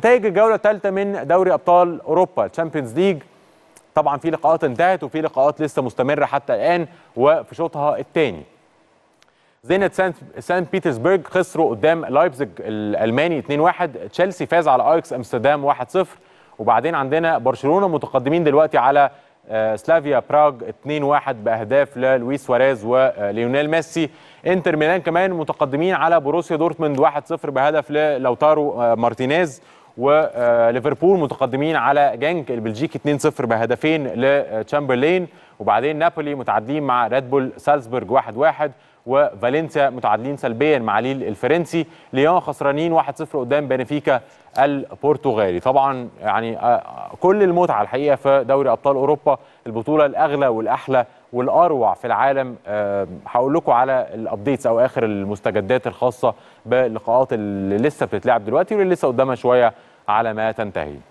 نتائج الجوله الثالثه من دوري ابطال اوروبا تشامبيونز ليج طبعا في لقاءات انتهت وفي لقاءات لسه مستمره حتى الان وفي شوطها الثاني زينت سانت, سان بيترسبرج خسروا قدام لايبزيج الالماني 2-1 تشيلسي فاز على ايكس امستردام 1-0 وبعدين عندنا برشلونه متقدمين دلوقتي على آه، سلافيا براغ 2-1 باهداف للويس سواريز وليونيل آه، ميسي انتر ميلان كمان متقدمين على بروسيا دورتموند 1-0 بهدف للوتارو آه، مارتينيز وليفربول متقدمين على جانك البلجيكي 2-0 بهدفين لتشامبرلين وبعدين نابولي متعادلين مع ريد بول سالزبورج 1 1 وفالنسيا متعادلين سلبيا مع ليل الفرنسي ليون خسرانين 1-0 قدام بنفيكا البرتغالي طبعا يعني آه، آه، كل المتعه الحقيقه في دوري ابطال اوروبا البطوله الاغلى والاحلى والاروع في العالم آه، هقول لكم على الابديتس او اخر المستجدات الخاصه باللقاءات اللي لسه بتتلعب دلوقتي واللي لسه قدامها شويه على ما تنتهي